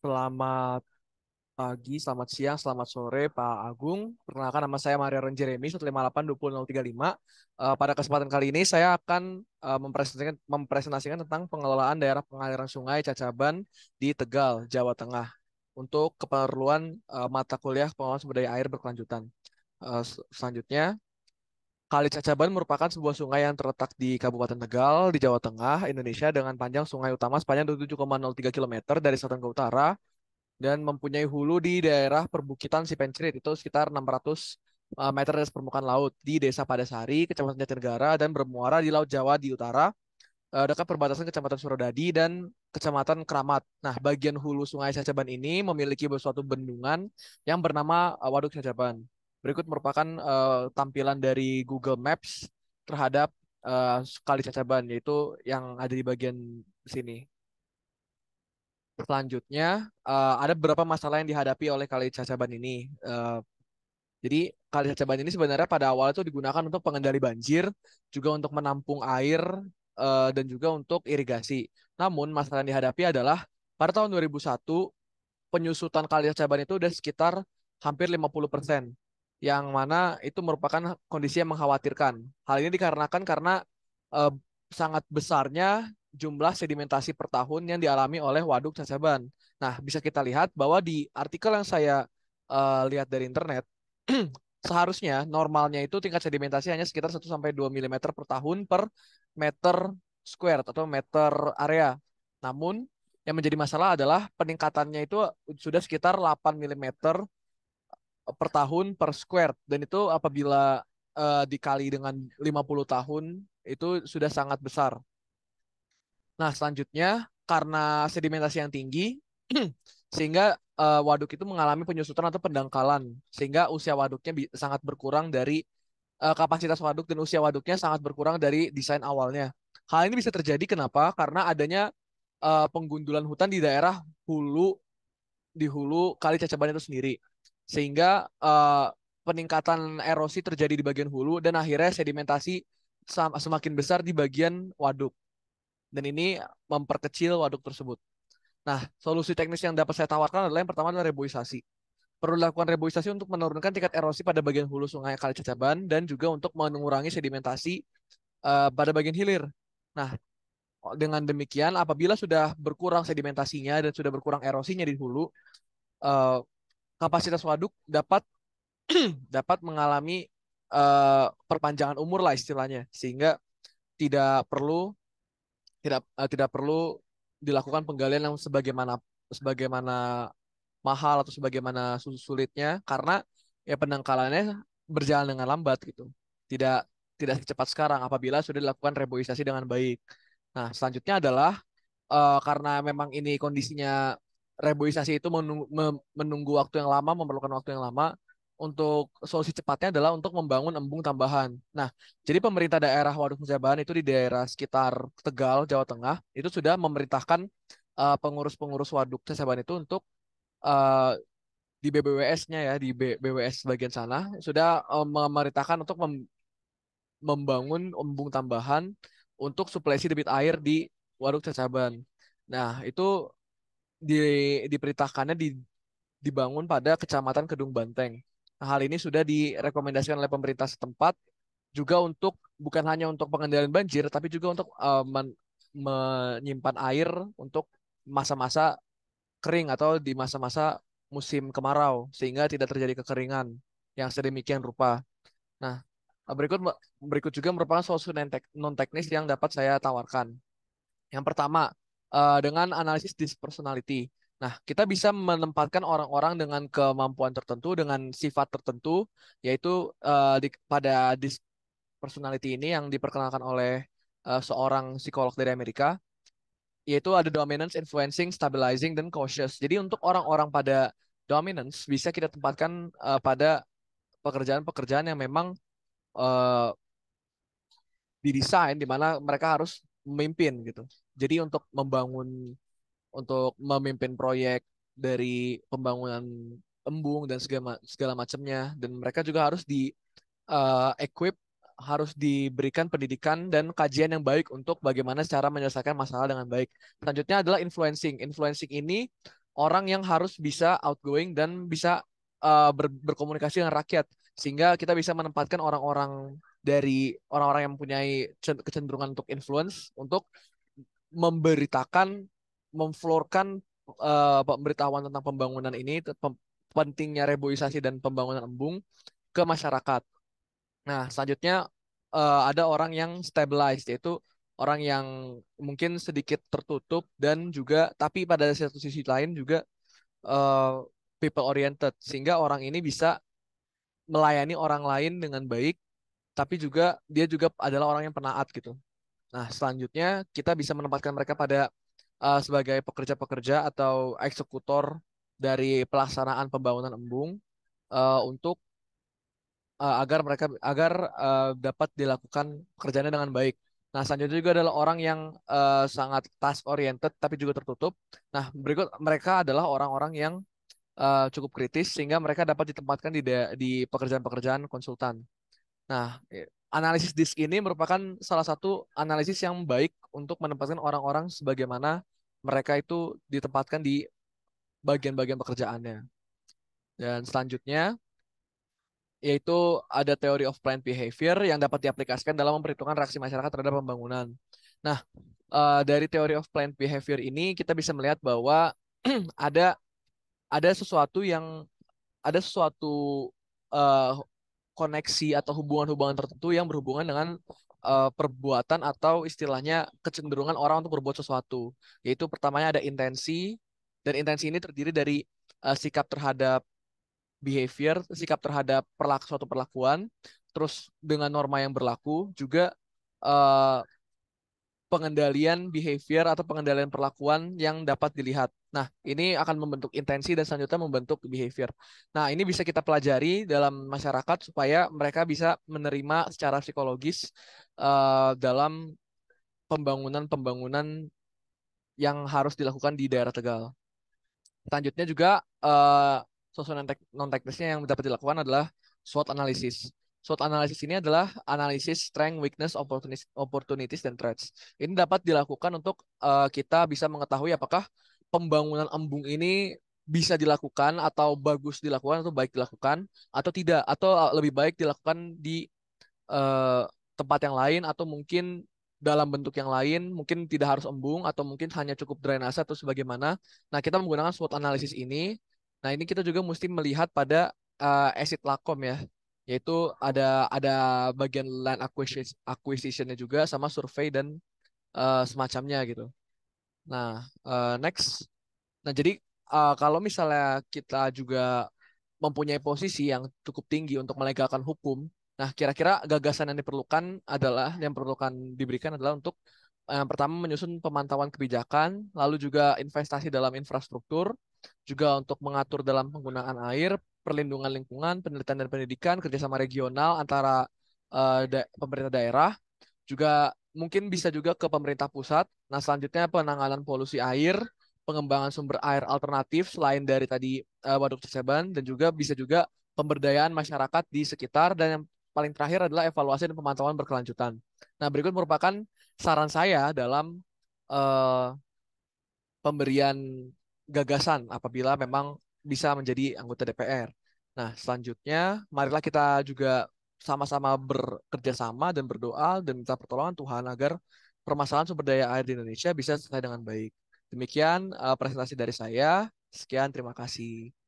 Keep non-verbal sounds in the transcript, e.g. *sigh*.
Selamat pagi, selamat siang, selamat sore Pak Agung. Perkenalkan nama saya Maria Ren Jeremy 158 20035. Uh, pada kesempatan kali ini saya akan uh, mempresentasikan, mempresentasikan tentang pengelolaan daerah pengaliran sungai Cacaban di Tegal, Jawa Tengah untuk keperluan uh, mata kuliah pengelolaan sumber daya air berkelanjutan. Uh, selanjutnya Kali Cacaban merupakan sebuah sungai yang terletak di Kabupaten Tegal, di Jawa Tengah, Indonesia dengan panjang sungai utama sepanjang 27,03 km dari selatan ke utara dan mempunyai hulu di daerah perbukitan Sipencerit itu sekitar 600 eh, meter dari permukaan laut di Desa Padasari, Kecamatan Jatinegara dan bermuara di Laut Jawa di utara eh, dekat perbatasan Kecamatan Surodadi dan Kecamatan Keramat. Nah, bagian hulu Sungai Cacaban ini memiliki suatu bendungan yang bernama eh, Waduk Cacaban. Berikut merupakan uh, tampilan dari Google Maps terhadap uh, eh, kali Cacaban yaitu yang ada di bagian sini. Selanjutnya uh, ada beberapa masalah yang dihadapi oleh kali Cacaban ini. Uh, jadi kali Cacaban ini sebenarnya pada awal itu digunakan untuk pengendali banjir, juga untuk menampung air uh, dan juga untuk irigasi. Namun masalah yang dihadapi adalah pada tahun 2001 penyusutan kali Cacaban itu sudah sekitar hampir 50 persen yang mana itu merupakan kondisi yang mengkhawatirkan. Hal ini dikarenakan karena eh, sangat besarnya jumlah sedimentasi per tahun yang dialami oleh Waduk Cacaban. Nah, bisa kita lihat bahwa di artikel yang saya eh, lihat dari internet, *clears throat* seharusnya normalnya itu tingkat sedimentasi hanya sekitar 1 sampai 2 mm per tahun per meter square atau meter area. Namun yang menjadi masalah adalah peningkatannya itu sudah sekitar 8 mm per tahun per square dan itu apabila uh, dikali dengan 50 tahun itu sudah sangat besar. Nah, selanjutnya karena sedimentasi yang tinggi *clears throat* sehingga uh, waduk itu mengalami penyusutan atau pendangkalan sehingga usia waduknya sangat berkurang dari uh, kapasitas waduk dan usia waduknya sangat berkurang dari desain awalnya. Hal ini bisa terjadi kenapa? Karena adanya uh, penggundulan hutan di daerah hulu di hulu Kali Cacaban itu sendiri sehingga uh, peningkatan erosi terjadi di bagian hulu dan akhirnya sedimentasi semakin besar di bagian waduk. Dan ini memperkecil waduk tersebut. Nah, solusi teknis yang dapat saya tawarkan adalah yang pertama adalah reboisasi. Perlu dilakukan reboisasi untuk menurunkan tingkat erosi pada bagian hulu sungai Kali Cacaban dan juga untuk mengurangi sedimentasi uh, pada bagian hilir. Nah, dengan demikian apabila sudah berkurang sedimentasinya dan sudah berkurang erosinya di hulu, uh, kapasitas waduk dapat *clears throat* dapat mengalami uh, perpanjangan umur lah istilahnya sehingga tidak perlu tidak uh, tidak perlu dilakukan penggalian yang sebagaimana sebagaimana mahal atau sebagaimana sulitnya karena ya penangkalannya berjalan dengan lambat gitu tidak tidak secepat sekarang apabila sudah dilakukan reboisasi dengan baik nah selanjutnya adalah uh, karena memang ini kondisinya reboisasi itu menunggu, menunggu waktu yang lama, memerlukan waktu yang lama. Untuk solusi cepatnya adalah untuk membangun embung tambahan. Nah, jadi pemerintah daerah Waduk Mujabahan itu di daerah sekitar Tegal, Jawa Tengah, itu sudah memerintahkan eh, pengurus-pengurus uh, Waduk Mujabahan itu untuk uh, di BBWS-nya ya, di BBWS bagian sana, sudah uh, memerintahkan untuk mem membangun embung tambahan untuk suplesi debit air di Waduk Cacaban. Nah, itu di, diperintahkannya di, dibangun pada Kecamatan Kedung Banteng. Nah, hal ini sudah direkomendasikan oleh pemerintah setempat juga untuk bukan hanya untuk pengendalian banjir tapi juga untuk uh, men, menyimpan air untuk masa-masa kering atau di masa-masa musim kemarau sehingga tidak terjadi kekeringan yang sedemikian rupa. Nah, berikut berikut juga merupakan solusi non teknis yang dapat saya tawarkan. Yang pertama, uh, dengan analisis dispersonality. Nah, kita bisa menempatkan orang-orang dengan kemampuan tertentu, dengan sifat tertentu, yaitu uh, di, pada dispersonality ini yang diperkenalkan oleh uh, seorang psikolog dari Amerika, yaitu ada dominance, influencing, stabilizing, dan cautious. Jadi untuk orang-orang pada dominance bisa kita tempatkan uh, pada pekerjaan-pekerjaan yang memang uh, didesain di mana mereka harus memimpin gitu. Jadi untuk membangun untuk memimpin proyek dari pembangunan embung dan segala segala macamnya dan mereka juga harus di uh, equip harus diberikan pendidikan dan kajian yang baik untuk bagaimana cara menyelesaikan masalah dengan baik. Selanjutnya adalah influencing. Influencing ini orang yang harus bisa outgoing dan bisa uh, ber, berkomunikasi dengan rakyat sehingga kita bisa menempatkan orang-orang dari orang-orang yang mempunyai kecenderungan untuk influence untuk memberitakan memflorkan uh, eh, pemberitahuan tentang pembangunan ini pem pentingnya reboisasi dan pembangunan embung ke masyarakat. Nah, selanjutnya uh, ada orang yang stabilized yaitu orang yang mungkin sedikit tertutup dan juga tapi pada satu sisi lain juga uh, people oriented sehingga orang ini bisa melayani orang lain dengan baik tapi juga dia juga adalah orang yang penaat gitu. Nah, selanjutnya kita bisa menempatkan mereka pada uh, sebagai pekerja-pekerja atau eksekutor dari pelaksanaan pembangunan embung uh, untuk uh, agar mereka agar uh, dapat dilakukan pekerjaannya dengan baik. Nah, selanjutnya juga adalah orang yang uh, sangat task oriented tapi juga tertutup. Nah, berikut mereka adalah orang-orang yang uh, cukup kritis sehingga mereka dapat ditempatkan di di pekerjaan-pekerjaan konsultan. Nah, e, analisis disk ini merupakan salah satu analisis yang baik untuk menempatkan orang-orang sebagaimana mereka itu ditempatkan di bagian-bagian pekerjaannya. Dan selanjutnya yaitu ada teori of planned behavior yang dapat diaplikasikan dalam memperhitungkan reaksi masyarakat terhadap pembangunan. Nah, eh, dari teori of planned behavior ini kita bisa melihat bahwa *clears throat* ada ada sesuatu yang ada sesuatu uh, koneksi atau hubungan-hubungan tertentu yang berhubungan dengan uh, perbuatan atau istilahnya kecenderungan orang untuk berbuat sesuatu. Yaitu pertamanya ada intensi dan intensi ini terdiri dari uh, sikap terhadap behavior, sikap terhadap perlaku suatu perlakuan, terus dengan norma yang berlaku juga uh, pengendalian behavior atau pengendalian perlakuan yang dapat dilihat. Nah, ini akan membentuk intensi dan selanjutnya membentuk behavior. Nah, ini bisa kita pelajari dalam masyarakat supaya mereka bisa menerima secara psikologis uh, dalam pembangunan-pembangunan yang harus dilakukan di daerah Tegal. Selanjutnya juga uh, eh, susunan non teknisnya yang dapat dilakukan adalah SWOT analisis. SWOT analysis ini adalah analisis strength, weakness, opportunities, opportunities dan threats. Ini dapat dilakukan untuk uh, kita bisa mengetahui apakah pembangunan embung ini bisa dilakukan atau bagus dilakukan atau baik dilakukan atau tidak atau eh, lebih baik dilakukan di uh, tempat yang lain atau mungkin dalam bentuk yang lain mungkin tidak harus embung atau mungkin hanya cukup drainase atau sebagaimana. Nah kita menggunakan SWOT analisis ini. Nah ini kita juga mesti melihat pada uh, acid lakom ya yaitu ada ada bagian land acquisition acquisitionnya juga sama survei dan uh, semacamnya gitu. Nah uh, next, nah jadi uh, kalau misalnya kita juga mempunyai posisi yang cukup tinggi untuk melegalkan hukum, nah kira-kira gagasan yang diperlukan adalah yang diperlukan diberikan adalah untuk yang pertama menyusun pemantauan kebijakan, lalu juga investasi dalam infrastruktur, juga untuk mengatur dalam penggunaan air, perlindungan lingkungan, penelitian dan pendidikan, kerjasama regional antara uh, da pemerintah daerah, juga mungkin bisa juga ke pemerintah pusat. Nah, selanjutnya penanganan polusi air, pengembangan sumber air alternatif selain dari tadi uh, Waduk Ciseban dan juga bisa juga pemberdayaan masyarakat di sekitar dan yang paling terakhir adalah evaluasi dan pemantauan berkelanjutan. Nah, berikut merupakan saran saya dalam uh, pemberian gagasan apabila memang bisa menjadi anggota DPR. Nah, selanjutnya marilah kita juga sama-sama bekerja sama dan berdoa dan minta pertolongan Tuhan agar permasalahan sumber daya air di Indonesia bisa selesai dengan baik. Demikian uh, presentasi dari saya. Sekian, terima kasih.